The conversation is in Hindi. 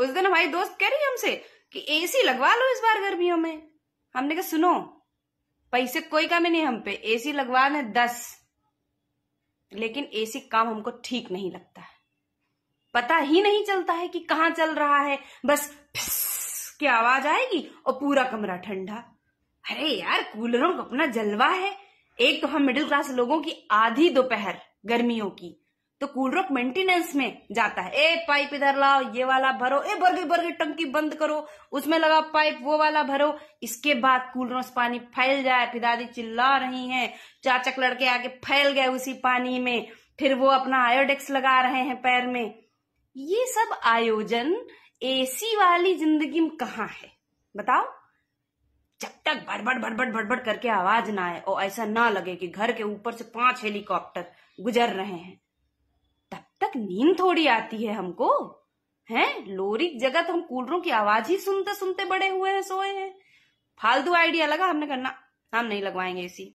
उस दिन हमारी दोस्त कह रही हमसे कि एसी लगवा लो इस बार गर्मियों में हमने कहा सुनो पैसे कोई कमी नहीं हम पे एसी लगवा दें दस लेकिन एसी काम हमको ठीक नहीं लगता है पता ही नहीं चलता है कि कहां चल रहा है बस की आवाज आएगी और पूरा कमरा ठंडा अरे यार कूलरों का अपना जलवा है एक तो हम मिडिल क्लास लोगों की आधी दोपहर गर्मियों की तो कूलरोक मेंटेनेंस में जाता है ए पाइप इधर लाओ ये वाला भरो ए बर्गी बर्गी टंकी बंद करो उसमें लगा पाइप वो वाला भरो इसके बाद कूलरों से पानी फैल जाए फिर दादी चिल्ला रही हैं चाचक लड़के आके फैल गए उसी पानी में फिर वो अपना आयोडेक्स लगा रहे हैं पैर में ये सब आयोजन एसी वाली जिंदगी में कहाँ है बताओ जब तक भड़बड़ भड़बड़ भड़बड़ करके आवाज ना आए और ऐसा ना लगे कि घर के ऊपर से पांच हेलीकॉप्टर गुजर रहे हैं तक नींद थोड़ी आती है हमको हैं लोरी जगह तो हम कूलरों की आवाज ही सुनते सुनते बड़े हुए हैं सोए हैं फालतू आइडिया लगा हमने करना हम नहीं लगवाएंगे एसी